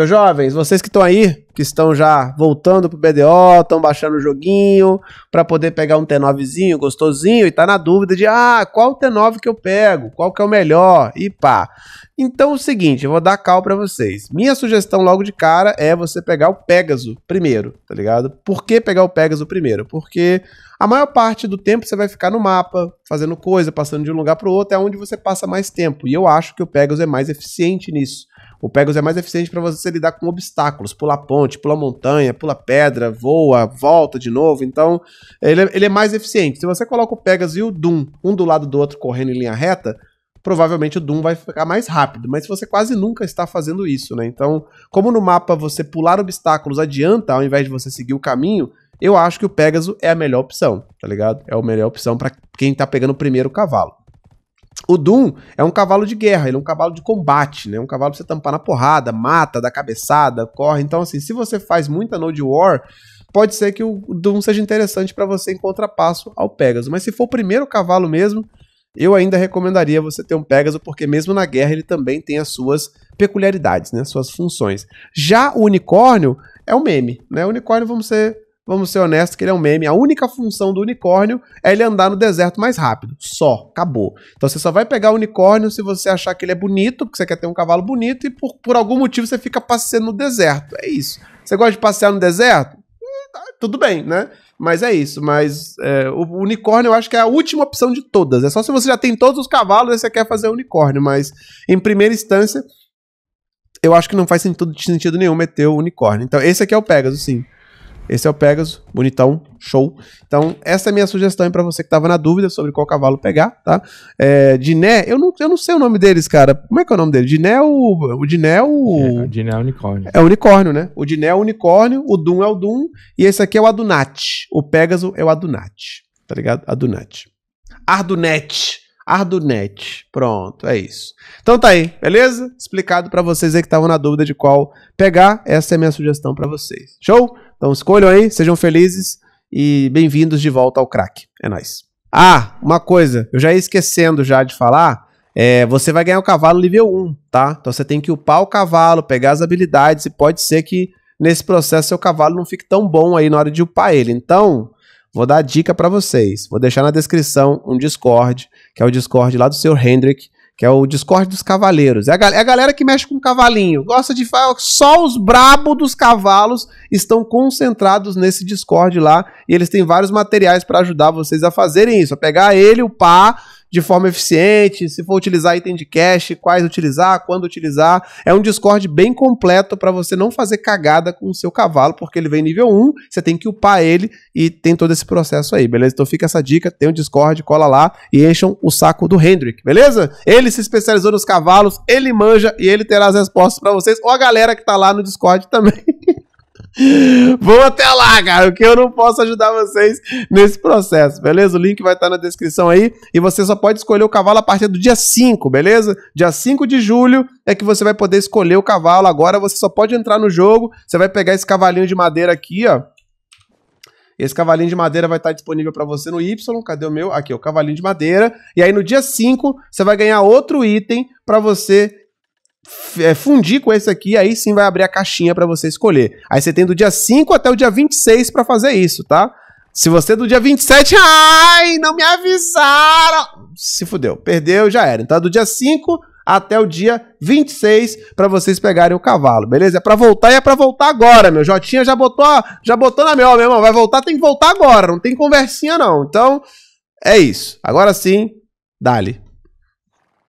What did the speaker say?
Meus jovens, vocês que estão aí, que estão já voltando pro BDO, estão baixando o joguinho para poder pegar um T9zinho gostosinho e tá na dúvida de ah, qual T9 que eu pego? Qual que é o melhor? E pá. Então é o seguinte, eu vou dar cal para vocês. Minha sugestão logo de cara é você pegar o Pegasus primeiro, tá ligado? Por que pegar o Pegasus primeiro? Porque a maior parte do tempo você vai ficar no mapa, fazendo coisa, passando de um lugar para o outro, é onde você passa mais tempo. E eu acho que o Pegasus é mais eficiente nisso. O Pegasus é mais eficiente para você lidar com obstáculos, pular ponte, monte, pula montanha, pula pedra, voa, volta de novo. Então, ele é, ele é mais eficiente. Se você coloca o Pegasus e o Doom um do lado do outro correndo em linha reta, provavelmente o Doom vai ficar mais rápido, mas você quase nunca está fazendo isso, né? Então, como no mapa você pular obstáculos adianta ao invés de você seguir o caminho, eu acho que o Pegasus é a melhor opção, tá ligado? É a melhor opção para quem tá pegando o primeiro cavalo. O Doom é um cavalo de guerra, ele é um cavalo de combate, né? É um cavalo pra você tampar na porrada, mata, dá cabeçada, corre. Então, assim, se você faz muita Node War, pode ser que o Doom seja interessante para você em contrapasso ao Pegasus. Mas se for o primeiro cavalo mesmo, eu ainda recomendaria você ter um Pegasus, porque mesmo na guerra ele também tem as suas peculiaridades, né? Suas funções. Já o unicórnio é um meme, né? O unicórnio, vamos ser vamos ser honestos, que ele é um meme. A única função do unicórnio é ele andar no deserto mais rápido. Só. Acabou. Então você só vai pegar o unicórnio se você achar que ele é bonito, porque você quer ter um cavalo bonito, e por, por algum motivo você fica passeando no deserto. É isso. Você gosta de passear no deserto? Hum, tá, tudo bem, né? Mas é isso. Mas é, o unicórnio eu acho que é a última opção de todas. É só se você já tem todos os cavalos e você quer fazer unicórnio. Mas em primeira instância, eu acho que não faz sentido, sentido nenhum meter o unicórnio. Então esse aqui é o Pegasus, sim. Esse é o Pegasus, bonitão, show. Então, essa é a minha sugestão para você que tava na dúvida sobre qual cavalo pegar, tá? É, Diné, eu não, eu não sei o nome deles, cara. Como é que é o nome dele? Diné é o. O Diné é o. É, o Diné é o unicórnio. É o unicórnio, né? O Diné é o unicórnio, o Doom é o Doom, e esse aqui é o Adunat. O Pegasus é o Adunat, tá ligado? Adunat. Ardunet. Ardunet. Pronto, é isso. Então tá aí, beleza? Explicado para vocês aí que estavam na dúvida de qual pegar. Essa é a minha sugestão para vocês. Show? Então escolham aí, sejam felizes e bem-vindos de volta ao crack. É nóis. Ah, uma coisa, eu já ia esquecendo já de falar. É, você vai ganhar o cavalo nível 1, tá? Então você tem que upar o cavalo, pegar as habilidades, e pode ser que nesse processo seu cavalo não fique tão bom aí na hora de upar ele. Então, vou dar a dica para vocês. Vou deixar na descrição um Discord, que é o Discord lá do seu Hendrick, que é o Discord dos Cavaleiros. É a, é a galera que mexe com cavalinho, gosta de falar, só os brabo dos cavalos estão concentrados nesse Discord lá, e eles têm vários materiais para ajudar vocês a fazerem isso, a é pegar ele, o pá, de forma eficiente, se for utilizar item de cache, quais utilizar, quando utilizar. É um Discord bem completo para você não fazer cagada com o seu cavalo, porque ele vem nível 1, você tem que upar ele e tem todo esse processo aí, beleza? Então fica essa dica, tem um Discord, cola lá e encham o saco do Hendrick, beleza? Ele se especializou nos cavalos, ele manja e ele terá as respostas para vocês, ou a galera que tá lá no Discord também. Vou até lá, cara, que eu não posso ajudar vocês nesse processo, beleza? O link vai estar na descrição aí e você só pode escolher o cavalo a partir do dia 5, beleza? Dia 5 de julho é que você vai poder escolher o cavalo. Agora você só pode entrar no jogo, você vai pegar esse cavalinho de madeira aqui, ó. Esse cavalinho de madeira vai estar disponível para você no Y. Cadê o meu? Aqui, o cavalinho de madeira. E aí no dia 5, você vai ganhar outro item para você é, fundir com esse aqui, aí sim vai abrir a caixinha para você escolher. Aí você tem do dia 5 até o dia 26 para fazer isso, tá? Se você é do dia 27, ai, não me avisaram! Se fudeu, perdeu, já era. Então é do dia 5 até o dia 26 para vocês pegarem o cavalo, beleza? É para voltar e é para voltar agora, meu. Jotinha já botou, já botou na mel, meu irmão. Vai voltar, tem que voltar agora, não tem conversinha não. Então, é isso. Agora sim, dali.